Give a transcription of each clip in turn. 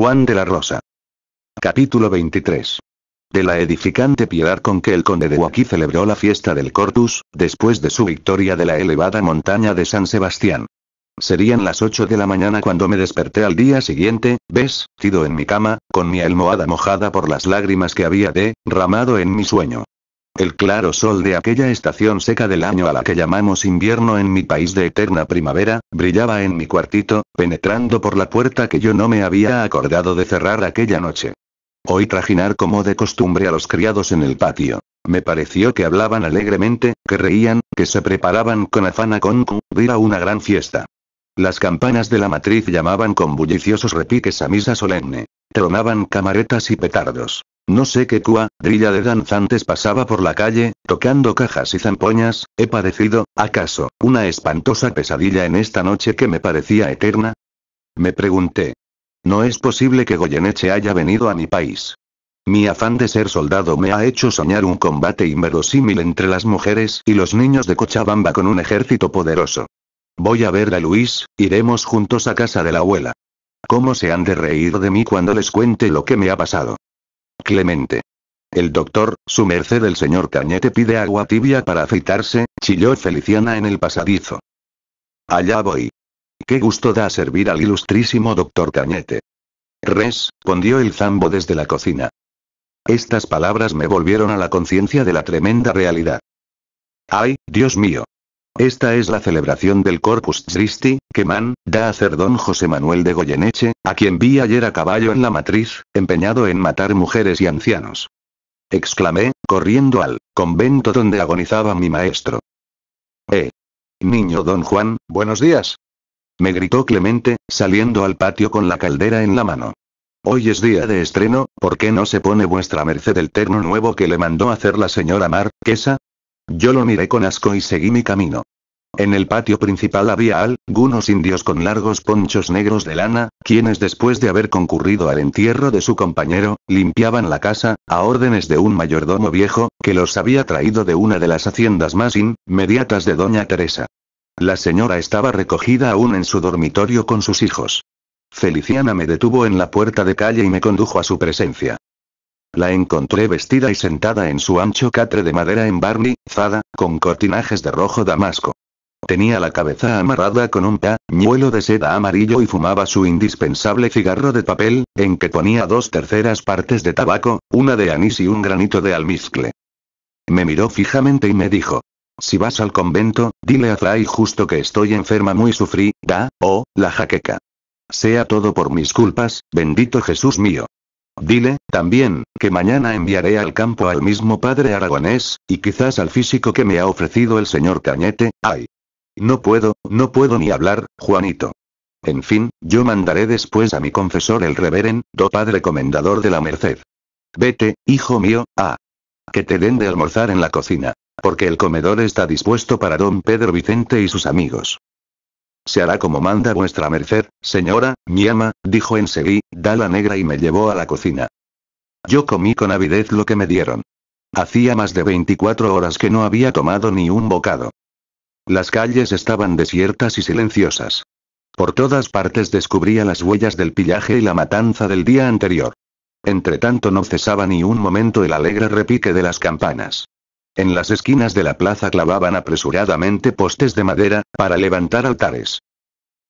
Juan de la Rosa. Capítulo 23. De la edificante piedad con que el conde de Huaquí celebró la fiesta del cortus, después de su victoria de la elevada montaña de San Sebastián. Serían las 8 de la mañana cuando me desperté al día siguiente, ves, vestido en mi cama, con mi almohada mojada por las lágrimas que había de, ramado en mi sueño. El claro sol de aquella estación seca del año a la que llamamos invierno en mi país de eterna primavera, brillaba en mi cuartito, penetrando por la puerta que yo no me había acordado de cerrar aquella noche. Oí trajinar como de costumbre a los criados en el patio. Me pareció que hablaban alegremente, que reían, que se preparaban con afán a concluir a una gran fiesta. Las campanas de la matriz llamaban con bulliciosos repiques a misa solemne. Tronaban camaretas y petardos. No sé qué cuadrilla de danzantes pasaba por la calle, tocando cajas y zampoñas, he padecido, acaso, una espantosa pesadilla en esta noche que me parecía eterna. Me pregunté. No es posible que Goyeneche haya venido a mi país. Mi afán de ser soldado me ha hecho soñar un combate inverosímil entre las mujeres y los niños de Cochabamba con un ejército poderoso. Voy a ver a Luis, iremos juntos a casa de la abuela. ¿Cómo se han de reír de mí cuando les cuente lo que me ha pasado? Clemente. El doctor, su merced el señor Cañete pide agua tibia para afeitarse, chilló Feliciana en el pasadizo. Allá voy. Qué gusto da servir al ilustrísimo doctor Cañete. Respondió el zambo desde la cocina. Estas palabras me volvieron a la conciencia de la tremenda realidad. ¡Ay, Dios mío! Esta es la celebración del Corpus Christi, que Man, da a hacer don José Manuel de Goyeneche, a quien vi ayer a caballo en la matriz, empeñado en matar mujeres y ancianos. Exclamé, corriendo al convento donde agonizaba mi maestro. ¡Eh! Niño don Juan, buenos días. Me gritó Clemente, saliendo al patio con la caldera en la mano. Hoy es día de estreno, ¿por qué no se pone vuestra merced el terno nuevo que le mandó hacer la señora Marquesa? Yo lo miré con asco y seguí mi camino. En el patio principal había algunos indios con largos ponchos negros de lana, quienes después de haber concurrido al entierro de su compañero, limpiaban la casa, a órdenes de un mayordomo viejo, que los había traído de una de las haciendas más inmediatas de doña Teresa. La señora estaba recogida aún en su dormitorio con sus hijos. Feliciana me detuvo en la puerta de calle y me condujo a su presencia. La encontré vestida y sentada en su ancho catre de madera en Barney, Zada, con cortinajes de rojo damasco. Tenía la cabeza amarrada con un pañuelo de seda amarillo y fumaba su indispensable cigarro de papel, en que ponía dos terceras partes de tabaco, una de anís y un granito de almizcle. Me miró fijamente y me dijo. Si vas al convento, dile a Fray justo que estoy enferma muy sufrida, o, oh, la jaqueca. Sea todo por mis culpas, bendito Jesús mío. Dile, también, que mañana enviaré al campo al mismo padre aragonés, y quizás al físico que me ha ofrecido el señor Cañete, ay. No puedo, no puedo ni hablar, Juanito. En fin, yo mandaré después a mi confesor el reverendo padre comendador de la Merced. Vete, hijo mío, a. Que te den de almorzar en la cocina, porque el comedor está dispuesto para don Pedro Vicente y sus amigos. Se hará como manda vuestra merced, señora, mi ama, dijo enseguida la negra y me llevó a la cocina. Yo comí con avidez lo que me dieron. Hacía más de 24 horas que no había tomado ni un bocado. Las calles estaban desiertas y silenciosas. Por todas partes descubría las huellas del pillaje y la matanza del día anterior. Entretanto no cesaba ni un momento el alegre repique de las campanas. En las esquinas de la plaza clavaban apresuradamente postes de madera, para levantar altares.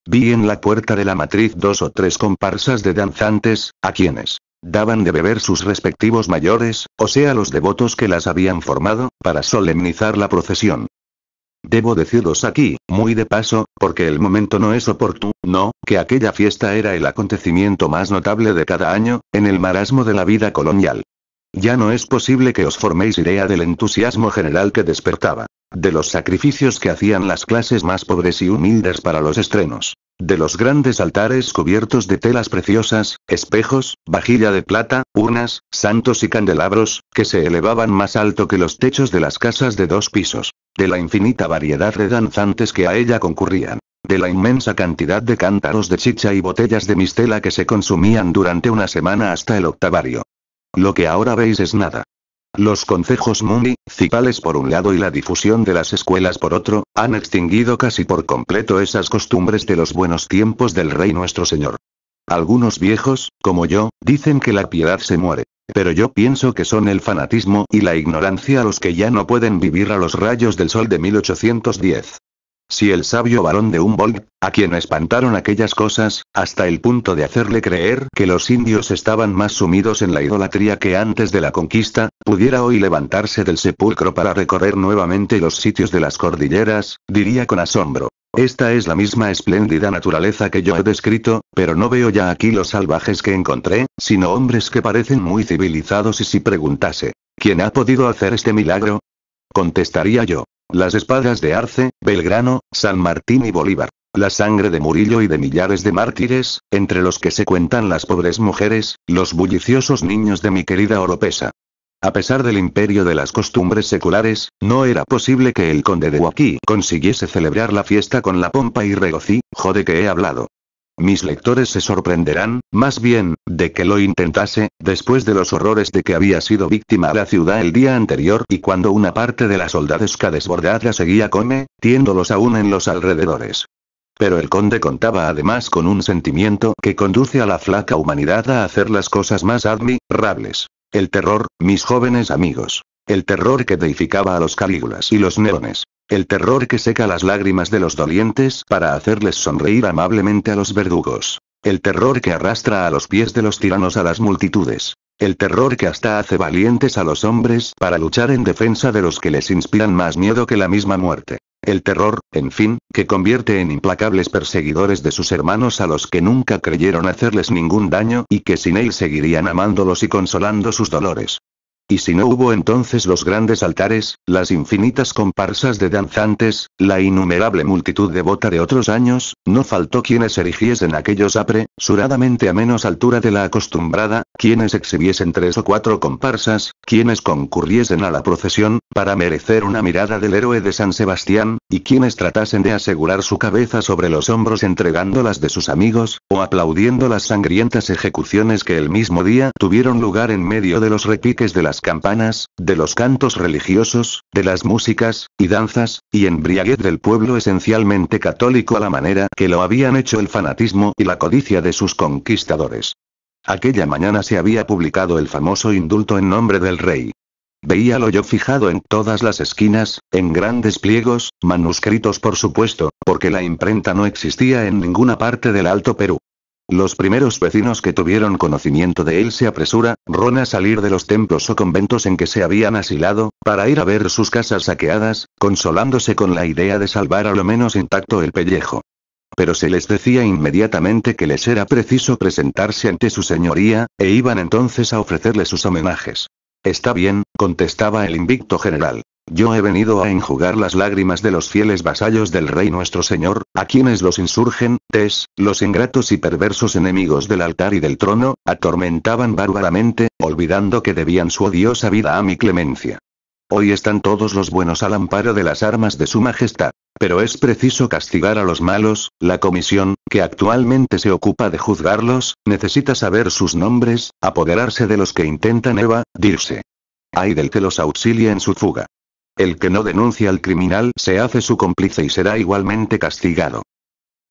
Vi en la puerta de la matriz dos o tres comparsas de danzantes, a quienes daban de beber sus respectivos mayores, o sea los devotos que las habían formado, para solemnizar la procesión. Debo deciros aquí, muy de paso, porque el momento no es oportuno, que aquella fiesta era el acontecimiento más notable de cada año, en el marasmo de la vida colonial. Ya no es posible que os forméis idea del entusiasmo general que despertaba, de los sacrificios que hacían las clases más pobres y humildes para los estrenos, de los grandes altares cubiertos de telas preciosas, espejos, vajilla de plata, urnas, santos y candelabros, que se elevaban más alto que los techos de las casas de dos pisos, de la infinita variedad de danzantes que a ella concurrían de la inmensa cantidad de cántaros de chicha y botellas de mistela que se consumían durante una semana hasta el octavario, lo que ahora veis es nada. Los consejos municipales por un lado y la difusión de las escuelas por otro, han extinguido casi por completo esas costumbres de los buenos tiempos del Rey nuestro Señor. Algunos viejos, como yo, dicen que la piedad se muere. Pero yo pienso que son el fanatismo y la ignorancia los que ya no pueden vivir a los rayos del sol de 1810. Si el sabio varón de Humboldt, a quien espantaron aquellas cosas, hasta el punto de hacerle creer que los indios estaban más sumidos en la idolatría que antes de la conquista, pudiera hoy levantarse del sepulcro para recorrer nuevamente los sitios de las cordilleras, diría con asombro. Esta es la misma espléndida naturaleza que yo he descrito, pero no veo ya aquí los salvajes que encontré, sino hombres que parecen muy civilizados y si preguntase, ¿quién ha podido hacer este milagro? Contestaría yo, las espadas de Arce, Belgrano, San Martín y Bolívar. La sangre de Murillo y de millares de mártires, entre los que se cuentan las pobres mujeres, los bulliciosos niños de mi querida Oropesa. A pesar del imperio de las costumbres seculares, no era posible que el conde de Huaquí consiguiese celebrar la fiesta con la pompa y regocijo de que he hablado. Mis lectores se sorprenderán, más bien, de que lo intentase, después de los horrores de que había sido víctima la ciudad el día anterior y cuando una parte de la soldadesca desbordada seguía come, tiéndolos aún en los alrededores. Pero el conde contaba además con un sentimiento que conduce a la flaca humanidad a hacer las cosas más admirables. El terror, mis jóvenes amigos. El terror que deificaba a los Calígulas y los Neones el terror que seca las lágrimas de los dolientes para hacerles sonreír amablemente a los verdugos, el terror que arrastra a los pies de los tiranos a las multitudes, el terror que hasta hace valientes a los hombres para luchar en defensa de los que les inspiran más miedo que la misma muerte. El terror, en fin, que convierte en implacables perseguidores de sus hermanos a los que nunca creyeron hacerles ningún daño y que sin él seguirían amándolos y consolando sus dolores. Y si no hubo entonces los grandes altares, las infinitas comparsas de danzantes, la innumerable multitud devota de otros años, no faltó quienes erigiesen aquellos apre, suradamente a menos altura de la acostumbrada, quienes exhibiesen tres o cuatro comparsas, quienes concurriesen a la procesión, para merecer una mirada del héroe de San Sebastián, y quienes tratasen de asegurar su cabeza sobre los hombros entregándolas de sus amigos, o aplaudiendo las sangrientas ejecuciones que el mismo día tuvieron lugar en medio de los repiques de las campanas, de los cantos religiosos, de las músicas, y danzas, y embriaguez del pueblo esencialmente católico a la manera que lo habían hecho el fanatismo y la codicia de sus conquistadores. Aquella mañana se había publicado el famoso indulto en nombre del rey. Veíalo yo fijado en todas las esquinas, en grandes pliegos, manuscritos por supuesto, porque la imprenta no existía en ninguna parte del Alto Perú. Los primeros vecinos que tuvieron conocimiento de él se apresura, Ron a salir de los templos o conventos en que se habían asilado, para ir a ver sus casas saqueadas, consolándose con la idea de salvar a lo menos intacto el pellejo. Pero se les decía inmediatamente que les era preciso presentarse ante su señoría, e iban entonces a ofrecerle sus homenajes. Está bien, contestaba el invicto general. Yo he venido a enjugar las lágrimas de los fieles vasallos del Rey nuestro Señor, a quienes los insurgen, insurgentes, los ingratos y perversos enemigos del altar y del trono, atormentaban bárbaramente, olvidando que debían su odiosa vida a mi clemencia. Hoy están todos los buenos al amparo de las armas de Su Majestad. Pero es preciso castigar a los malos, la comisión, que actualmente se ocupa de juzgarlos, necesita saber sus nombres, apoderarse de los que intentan evadirse. Hay del que los auxilia en su fuga. El que no denuncia al criminal se hace su cómplice y será igualmente castigado.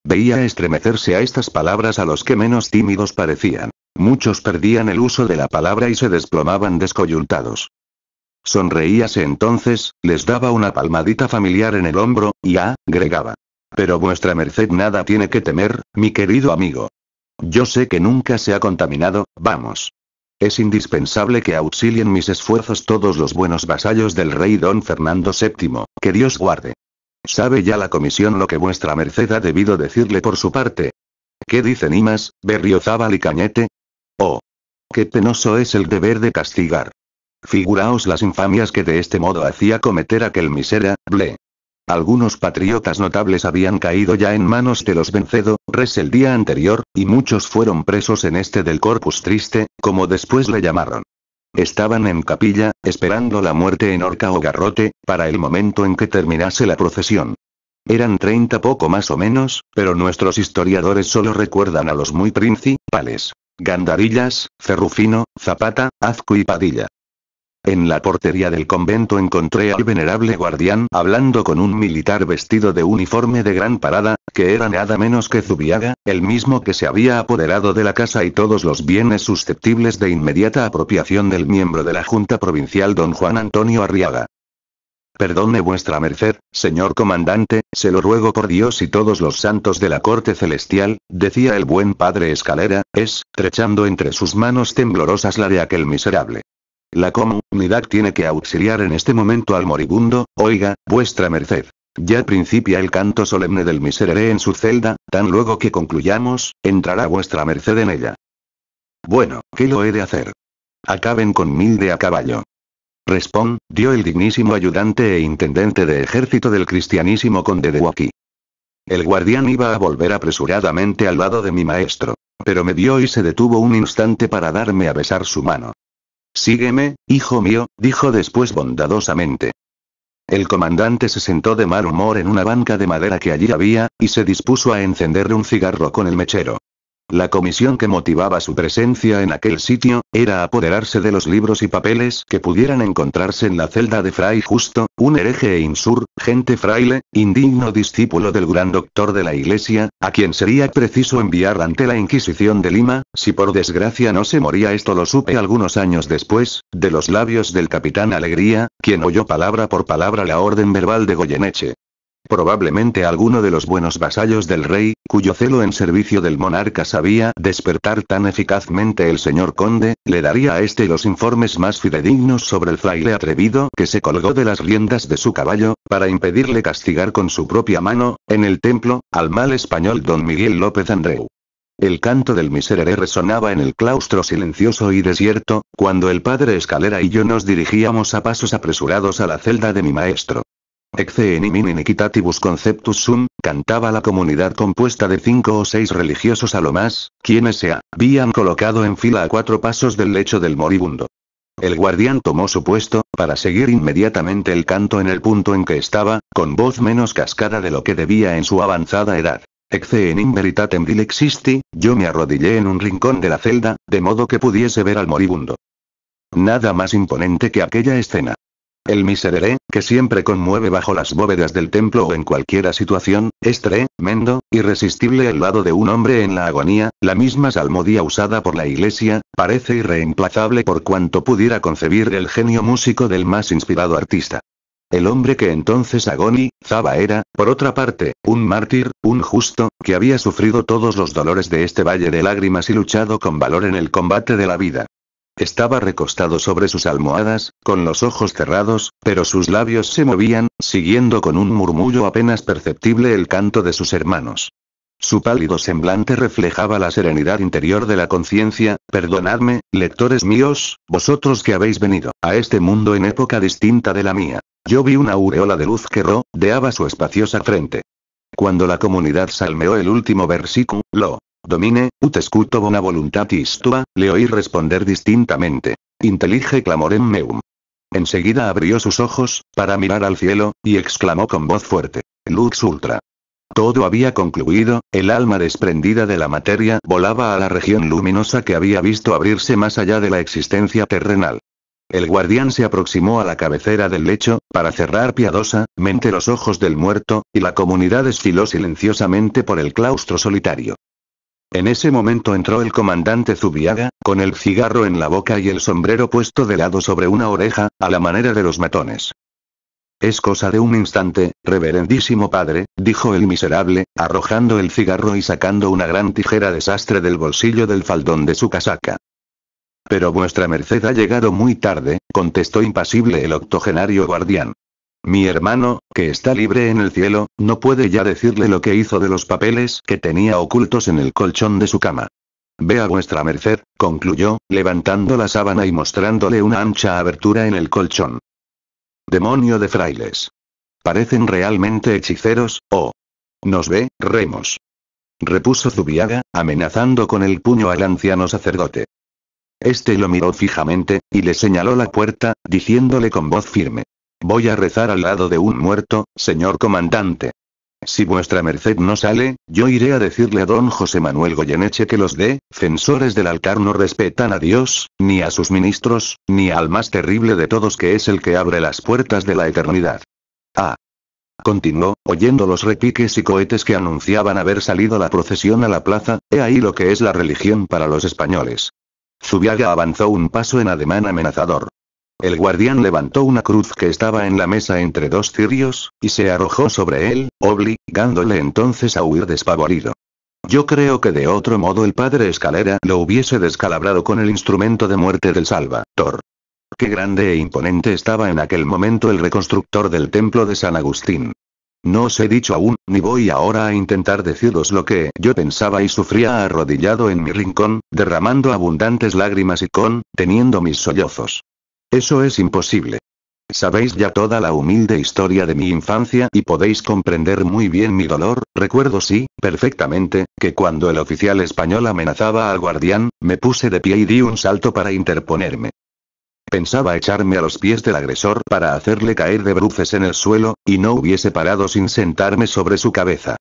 Veía estremecerse a estas palabras a los que menos tímidos parecían. Muchos perdían el uso de la palabra y se desplomaban descoyuntados. Sonreíase entonces, les daba una palmadita familiar en el hombro, y ah, agregaba. Pero vuestra merced nada tiene que temer, mi querido amigo. Yo sé que nunca se ha contaminado, vamos. Es indispensable que auxilien mis esfuerzos todos los buenos vasallos del rey don Fernando VII, que Dios guarde. ¿Sabe ya la comisión lo que vuestra merced ha debido decirle por su parte? ¿Qué dicen Imas, Berriozábal y Cañete? Oh. Qué penoso es el deber de castigar. Figuraos las infamias que de este modo hacía cometer aquel miserable. Algunos patriotas notables habían caído ya en manos de los vencedores res el día anterior, y muchos fueron presos en este del Corpus Triste, como después le llamaron. Estaban en capilla, esperando la muerte en horca o garrote, para el momento en que terminase la procesión. Eran treinta poco más o menos, pero nuestros historiadores solo recuerdan a los muy principales. Gandarillas, Ferrufino, Zapata, Azco y Padilla. En la portería del convento encontré al venerable guardián hablando con un militar vestido de uniforme de gran parada, que era nada menos que Zubiaga, el mismo que se había apoderado de la casa y todos los bienes susceptibles de inmediata apropiación del miembro de la Junta Provincial don Juan Antonio Arriaga. Perdone vuestra merced, señor comandante, se lo ruego por Dios y todos los santos de la corte celestial, decía el buen padre Escalera, es, estrechando entre sus manos temblorosas la de aquel miserable. La comunidad tiene que auxiliar en este momento al moribundo, oiga, vuestra merced. Ya principia el canto solemne del miserere en su celda, tan luego que concluyamos, entrará vuestra merced en ella. Bueno, ¿qué lo he de hacer? Acaben con mil de a caballo. dio el dignísimo ayudante e intendente de ejército del cristianísimo conde de Waki. El guardián iba a volver apresuradamente al lado de mi maestro, pero me dio y se detuvo un instante para darme a besar su mano. Sígueme, hijo mío, dijo después bondadosamente. El comandante se sentó de mal humor en una banca de madera que allí había, y se dispuso a encenderle un cigarro con el mechero. La comisión que motivaba su presencia en aquel sitio, era apoderarse de los libros y papeles que pudieran encontrarse en la celda de Fray Justo, un hereje e insur, gente fraile, indigno discípulo del gran doctor de la Iglesia, a quien sería preciso enviar ante la Inquisición de Lima, si por desgracia no se moría esto lo supe algunos años después, de los labios del capitán Alegría, quien oyó palabra por palabra la orden verbal de Goyeneche probablemente alguno de los buenos vasallos del rey, cuyo celo en servicio del monarca sabía despertar tan eficazmente el señor conde, le daría a este los informes más fidedignos sobre el fraile atrevido que se colgó de las riendas de su caballo, para impedirle castigar con su propia mano, en el templo, al mal español don Miguel López Andreu. El canto del miserere resonaba en el claustro silencioso y desierto, cuando el padre Escalera y yo nos dirigíamos a pasos apresurados a la celda de mi maestro. Ecce enim in conceptus sum, cantaba la comunidad compuesta de cinco o seis religiosos a lo más, quienes se habían colocado en fila a cuatro pasos del lecho del moribundo. El guardián tomó su puesto, para seguir inmediatamente el canto en el punto en que estaba, con voz menos cascada de lo que debía en su avanzada edad. Ecce enim veritatem dilexisti, yo me arrodillé en un rincón de la celda, de modo que pudiese ver al moribundo. Nada más imponente que aquella escena. El miserere, que siempre conmueve bajo las bóvedas del templo o en cualquiera situación, es tremendo, irresistible al lado de un hombre en la agonía, la misma salmodía usada por la iglesia, parece irreemplazable por cuanto pudiera concebir el genio músico del más inspirado artista. El hombre que entonces Agoni, Zaba era, por otra parte, un mártir, un justo, que había sufrido todos los dolores de este valle de lágrimas y luchado con valor en el combate de la vida. Estaba recostado sobre sus almohadas, con los ojos cerrados, pero sus labios se movían, siguiendo con un murmullo apenas perceptible el canto de sus hermanos. Su pálido semblante reflejaba la serenidad interior de la conciencia, perdonadme, lectores míos, vosotros que habéis venido a este mundo en época distinta de la mía. Yo vi una aureola de luz que rodeaba su espaciosa frente. Cuando la comunidad salmeó el último versículo, lo Domine, ut escuto bona voluntatis tua, le oí responder distintamente. Intelige clamorem meum. Enseguida abrió sus ojos, para mirar al cielo, y exclamó con voz fuerte. Lux ultra. Todo había concluido, el alma desprendida de la materia volaba a la región luminosa que había visto abrirse más allá de la existencia terrenal. El guardián se aproximó a la cabecera del lecho, para cerrar piadosamente los ojos del muerto, y la comunidad desfiló silenciosamente por el claustro solitario. En ese momento entró el comandante Zubiaga, con el cigarro en la boca y el sombrero puesto de lado sobre una oreja, a la manera de los matones. Es cosa de un instante, reverendísimo padre, dijo el miserable, arrojando el cigarro y sacando una gran tijera de sastre del bolsillo del faldón de su casaca. Pero vuestra merced ha llegado muy tarde, contestó impasible el octogenario guardián. Mi hermano, que está libre en el cielo, no puede ya decirle lo que hizo de los papeles que tenía ocultos en el colchón de su cama. Ve a vuestra merced, concluyó, levantando la sábana y mostrándole una ancha abertura en el colchón. Demonio de frailes. Parecen realmente hechiceros, oh. Nos ve, remos. Repuso Zubiaga, amenazando con el puño al anciano sacerdote. Este lo miró fijamente, y le señaló la puerta, diciéndole con voz firme. Voy a rezar al lado de un muerto, señor comandante. Si vuestra merced no sale, yo iré a decirle a don José Manuel Goyeneche que los defensores del altar no respetan a Dios, ni a sus ministros, ni al más terrible de todos que es el que abre las puertas de la eternidad. Ah. Continuó, oyendo los repiques y cohetes que anunciaban haber salido la procesión a la plaza, he ahí lo que es la religión para los españoles. Zubiaga avanzó un paso en ademán amenazador. El guardián levantó una cruz que estaba en la mesa entre dos cirios, y se arrojó sobre él, obligándole entonces a huir despavorido. Yo creo que de otro modo el padre Escalera lo hubiese descalabrado con el instrumento de muerte del Salvador. Qué grande e imponente estaba en aquel momento el reconstructor del templo de San Agustín. No os he dicho aún, ni voy ahora a intentar deciros lo que yo pensaba y sufría arrodillado en mi rincón, derramando abundantes lágrimas y con, teniendo mis sollozos. Eso es imposible. Sabéis ya toda la humilde historia de mi infancia y podéis comprender muy bien mi dolor, recuerdo sí, perfectamente, que cuando el oficial español amenazaba al guardián, me puse de pie y di un salto para interponerme. Pensaba echarme a los pies del agresor para hacerle caer de bruces en el suelo, y no hubiese parado sin sentarme sobre su cabeza.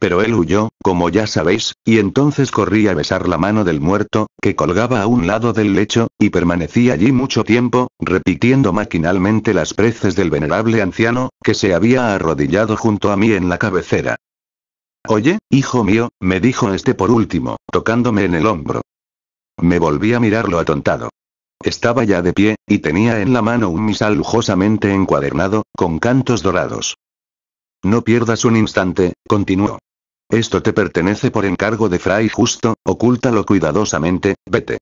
Pero él huyó, como ya sabéis, y entonces corrí a besar la mano del muerto, que colgaba a un lado del lecho, y permanecí allí mucho tiempo, repitiendo maquinalmente las preces del venerable anciano, que se había arrodillado junto a mí en la cabecera. Oye, hijo mío, me dijo este por último, tocándome en el hombro. Me volví a mirarlo atontado. Estaba ya de pie, y tenía en la mano un misal lujosamente encuadernado, con cantos dorados. No pierdas un instante, continuó. Esto te pertenece por encargo de Fray Justo, ocúltalo cuidadosamente, vete.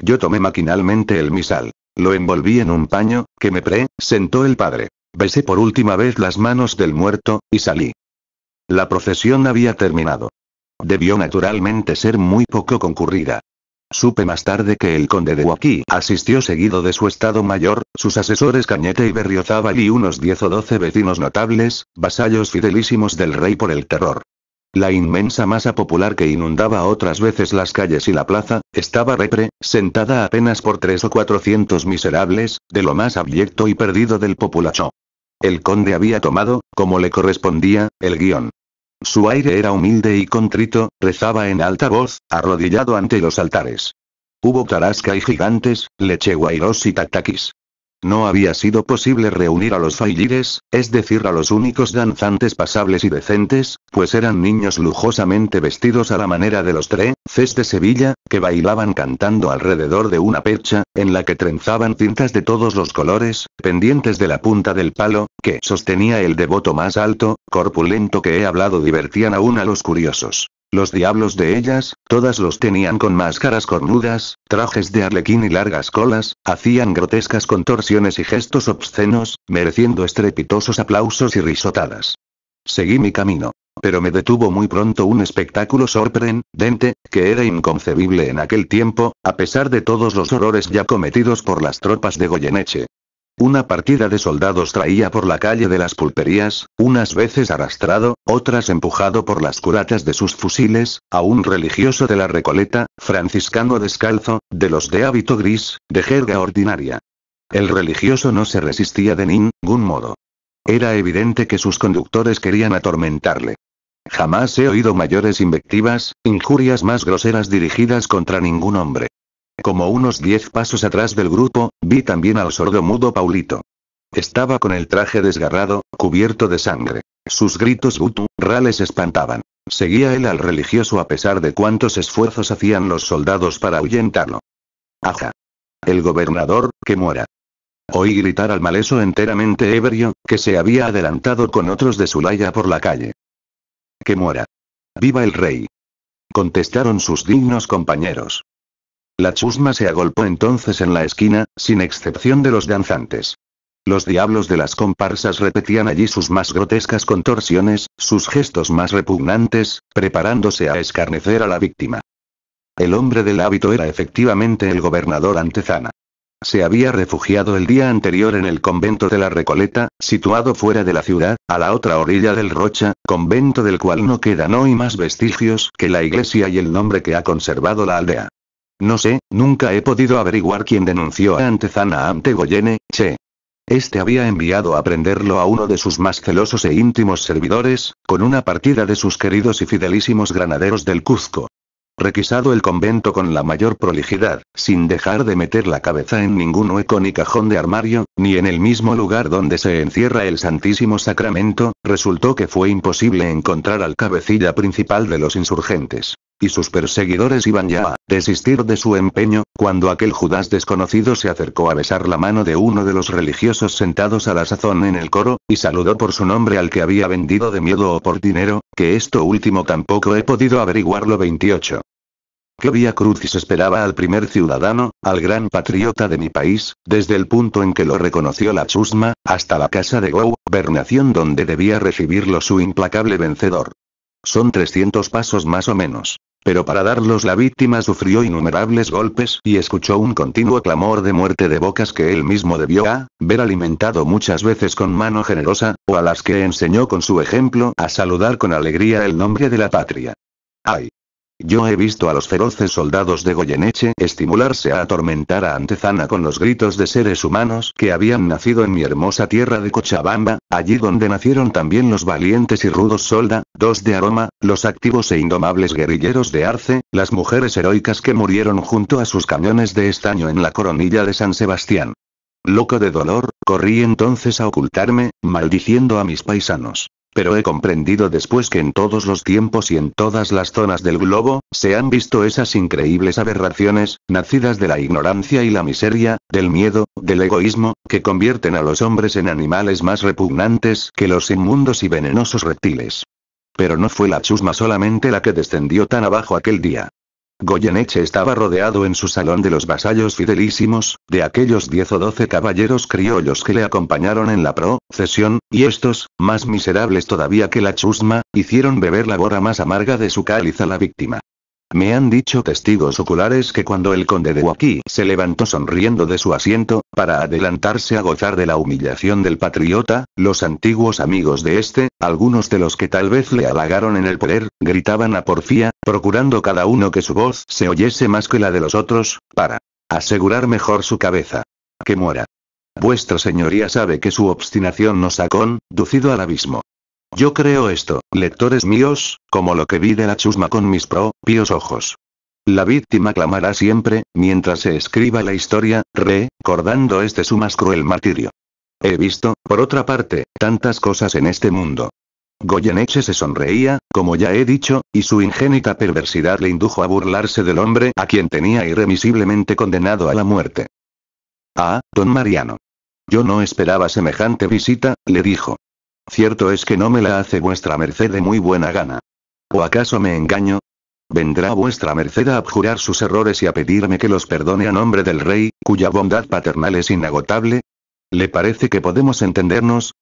Yo tomé maquinalmente el misal. Lo envolví en un paño, que me pre, sentó el padre. Besé por última vez las manos del muerto, y salí. La procesión había terminado. Debió naturalmente ser muy poco concurrida. Supe más tarde que el conde de huaki asistió seguido de su estado mayor, sus asesores Cañete y Berriozábal y unos diez o doce vecinos notables, vasallos fidelísimos del rey por el terror. La inmensa masa popular que inundaba otras veces las calles y la plaza, estaba repre, sentada apenas por tres o cuatrocientos miserables, de lo más abyecto y perdido del populacho. El conde había tomado, como le correspondía, el guión. Su aire era humilde y contrito, rezaba en alta voz, arrodillado ante los altares. Hubo tarasca y gigantes, lecheguairos y tatakis. No había sido posible reunir a los faillires, es decir, a los únicos danzantes pasables y decentes, pues eran niños lujosamente vestidos a la manera de los tres de Sevilla, que bailaban cantando alrededor de una percha, en la que trenzaban cintas de todos los colores, pendientes de la punta del palo, que sostenía el devoto más alto, corpulento que he hablado, divertían aún a los curiosos. Los diablos de ellas, todas los tenían con máscaras cornudas, trajes de arlequín y largas colas, hacían grotescas contorsiones y gestos obscenos, mereciendo estrepitosos aplausos y risotadas. Seguí mi camino. Pero me detuvo muy pronto un espectáculo sorprendente, que era inconcebible en aquel tiempo, a pesar de todos los horrores ya cometidos por las tropas de Goyeneche. Una partida de soldados traía por la calle de las pulperías, unas veces arrastrado, otras empujado por las curatas de sus fusiles, a un religioso de la Recoleta, franciscano descalzo, de los de hábito gris, de jerga ordinaria. El religioso no se resistía de ningún modo. Era evidente que sus conductores querían atormentarle. Jamás he oído mayores invectivas, injurias más groseras dirigidas contra ningún hombre. Como unos diez pasos atrás del grupo, vi también al sordo mudo Paulito. Estaba con el traje desgarrado, cubierto de sangre. Sus gritos guturales espantaban. Seguía él al religioso a pesar de cuántos esfuerzos hacían los soldados para ahuyentarlo. Aja. El gobernador, que muera. Oí gritar al maleso enteramente ebrio, que se había adelantado con otros de laya por la calle. Que muera. Viva el rey. Contestaron sus dignos compañeros. La chusma se agolpó entonces en la esquina, sin excepción de los danzantes. Los diablos de las comparsas repetían allí sus más grotescas contorsiones, sus gestos más repugnantes, preparándose a escarnecer a la víctima. El hombre del hábito era efectivamente el gobernador Antezana. Se había refugiado el día anterior en el convento de la Recoleta, situado fuera de la ciudad, a la otra orilla del Rocha, convento del cual no quedan hoy más vestigios que la iglesia y el nombre que ha conservado la aldea. No sé, nunca he podido averiguar quién denunció a Antezana ante Goyene, che. Este había enviado a prenderlo a uno de sus más celosos e íntimos servidores, con una partida de sus queridos y fidelísimos granaderos del Cuzco. Requisado el convento con la mayor prolijidad, sin dejar de meter la cabeza en ningún hueco ni cajón de armario, ni en el mismo lugar donde se encierra el Santísimo Sacramento, resultó que fue imposible encontrar al cabecilla principal de los insurgentes y sus perseguidores iban ya a desistir de su empeño, cuando aquel Judas desconocido se acercó a besar la mano de uno de los religiosos sentados a la sazón en el coro, y saludó por su nombre al que había vendido de miedo o por dinero, que esto último tampoco he podido averiguarlo 28. Claudia Cruz esperaba al primer ciudadano, al gran patriota de mi país, desde el punto en que lo reconoció la chusma, hasta la casa de gobernación donde debía recibirlo su implacable vencedor? Son 300 pasos más o menos. Pero para darlos la víctima sufrió innumerables golpes y escuchó un continuo clamor de muerte de bocas que él mismo debió a, ver alimentado muchas veces con mano generosa, o a las que enseñó con su ejemplo a saludar con alegría el nombre de la patria. ¡Ay! Yo he visto a los feroces soldados de Goyeneche estimularse a atormentar a Antezana con los gritos de seres humanos que habían nacido en mi hermosa tierra de Cochabamba, allí donde nacieron también los valientes y rudos Solda, dos de Aroma, los activos e indomables guerrilleros de Arce, las mujeres heroicas que murieron junto a sus cañones de estaño en la coronilla de San Sebastián. Loco de dolor, corrí entonces a ocultarme, maldiciendo a mis paisanos. Pero he comprendido después que en todos los tiempos y en todas las zonas del globo, se han visto esas increíbles aberraciones, nacidas de la ignorancia y la miseria, del miedo, del egoísmo, que convierten a los hombres en animales más repugnantes que los inmundos y venenosos reptiles. Pero no fue la chusma solamente la que descendió tan abajo aquel día. Goyeneche estaba rodeado en su salón de los vasallos fidelísimos, de aquellos diez o doce caballeros criollos que le acompañaron en la procesión, y estos, más miserables todavía que la chusma, hicieron beber la gora más amarga de su cáliz a la víctima. Me han dicho testigos oculares que cuando el conde de Huaquí se levantó sonriendo de su asiento, para adelantarse a gozar de la humillación del patriota, los antiguos amigos de este, algunos de los que tal vez le halagaron en el poder, gritaban a porfía, procurando cada uno que su voz se oyese más que la de los otros, para asegurar mejor su cabeza. Que muera. Vuestra señoría sabe que su obstinación nos ha conducido al abismo. Yo creo esto, lectores míos, como lo que vi de la chusma con mis propios ojos. La víctima clamará siempre, mientras se escriba la historia, recordando este su más cruel martirio. He visto, por otra parte, tantas cosas en este mundo. Goyeneche se sonreía, como ya he dicho, y su ingénita perversidad le indujo a burlarse del hombre a quien tenía irremisiblemente condenado a la muerte. Ah, don Mariano. Yo no esperaba semejante visita, le dijo. Cierto es que no me la hace vuestra merced de muy buena gana. ¿O acaso me engaño? ¿Vendrá vuestra merced a abjurar sus errores y a pedirme que los perdone a nombre del rey, cuya bondad paternal es inagotable? ¿Le parece que podemos entendernos?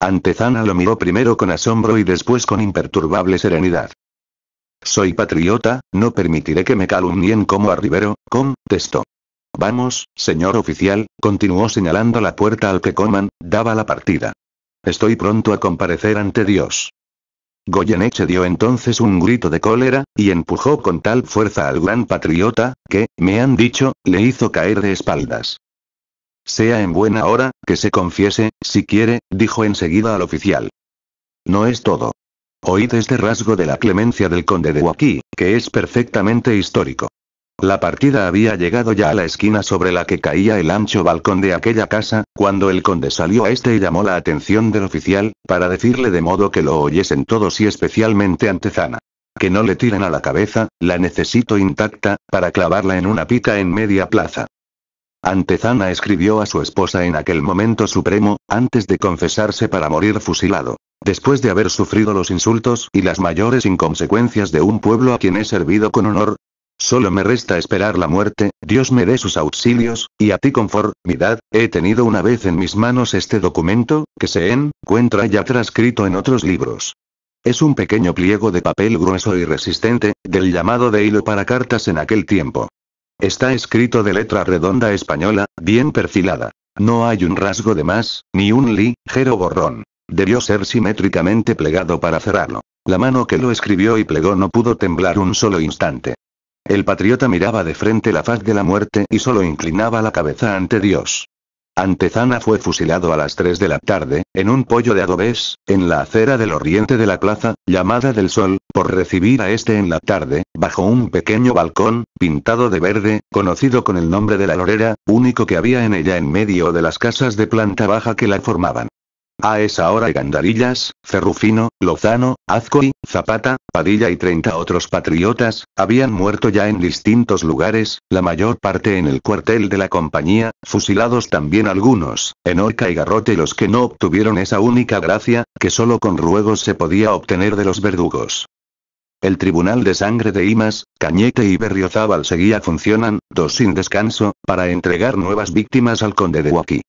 Antezana lo miró primero con asombro y después con imperturbable serenidad. Soy patriota, no permitiré que me calumnien como a Rivero, contestó. Vamos, señor oficial, continuó señalando la puerta al que Coman daba la partida. Estoy pronto a comparecer ante Dios. Goyeneche dio entonces un grito de cólera, y empujó con tal fuerza al gran patriota, que, me han dicho, le hizo caer de espaldas. Sea en buena hora, que se confiese, si quiere, dijo enseguida al oficial. No es todo. Oíd este rasgo de la clemencia del conde de Huaquí, que es perfectamente histórico. La partida había llegado ya a la esquina sobre la que caía el ancho balcón de aquella casa, cuando el conde salió a este y llamó la atención del oficial, para decirle de modo que lo oyesen todos y especialmente Antezana. Que no le tiren a la cabeza, la necesito intacta, para clavarla en una pica en media plaza. Antezana escribió a su esposa en aquel momento supremo, antes de confesarse para morir fusilado. Después de haber sufrido los insultos y las mayores inconsecuencias de un pueblo a quien he servido con honor, Solo me resta esperar la muerte, Dios me dé sus auxilios, y a ti conformidad, he tenido una vez en mis manos este documento, que se encuentra ya transcrito en otros libros. Es un pequeño pliego de papel grueso y resistente, del llamado de hilo para cartas en aquel tiempo. Está escrito de letra redonda española, bien perfilada. No hay un rasgo de más, ni un ligero borrón. Debió ser simétricamente plegado para cerrarlo. La mano que lo escribió y plegó no pudo temblar un solo instante. El patriota miraba de frente la faz de la muerte y solo inclinaba la cabeza ante Dios. Antezana fue fusilado a las 3 de la tarde, en un pollo de adobes, en la acera del oriente de la plaza, llamada del sol, por recibir a este en la tarde, bajo un pequeño balcón, pintado de verde, conocido con el nombre de la lorera, único que había en ella en medio de las casas de planta baja que la formaban. A esa hora Gandarillas, Ferrufino, Lozano, Azcoy, Zapata, Padilla y 30 otros patriotas, habían muerto ya en distintos lugares, la mayor parte en el cuartel de la compañía, fusilados también algunos, en Orca y Garrote los que no obtuvieron esa única gracia, que solo con ruegos se podía obtener de los verdugos. El Tribunal de Sangre de Imas, Cañete y Berriozábal seguía funcionan, dos sin descanso, para entregar nuevas víctimas al conde de Huaki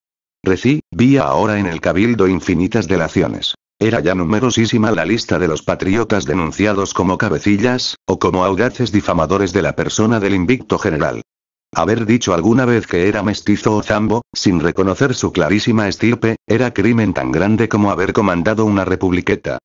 vía ahora en el Cabildo infinitas delaciones. Era ya numerosísima la lista de los patriotas denunciados como cabecillas, o como audaces difamadores de la persona del invicto general. Haber dicho alguna vez que era mestizo o zambo, sin reconocer su clarísima estirpe, era crimen tan grande como haber comandado una republiqueta.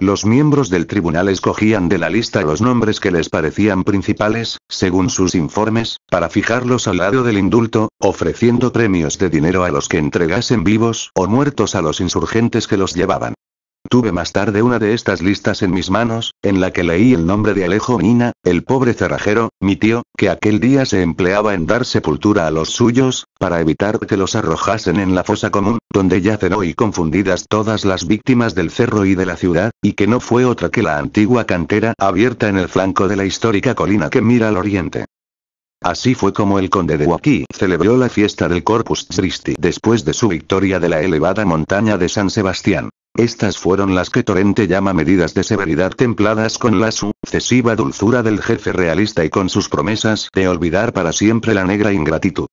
Los miembros del tribunal escogían de la lista los nombres que les parecían principales, según sus informes, para fijarlos al lado del indulto, ofreciendo premios de dinero a los que entregasen vivos o muertos a los insurgentes que los llevaban. Tuve más tarde una de estas listas en mis manos, en la que leí el nombre de Alejo Mina, el pobre cerrajero, mi tío, que aquel día se empleaba en dar sepultura a los suyos, para evitar que los arrojasen en la fosa común, donde yacen hoy confundidas todas las víctimas del cerro y de la ciudad, y que no fue otra que la antigua cantera abierta en el flanco de la histórica colina que mira al oriente. Así fue como el conde de Huaquí celebró la fiesta del Corpus Christi después de su victoria de la elevada montaña de San Sebastián. Estas fueron las que Torrente llama medidas de severidad templadas con la sucesiva dulzura del jefe realista y con sus promesas de olvidar para siempre la negra ingratitud.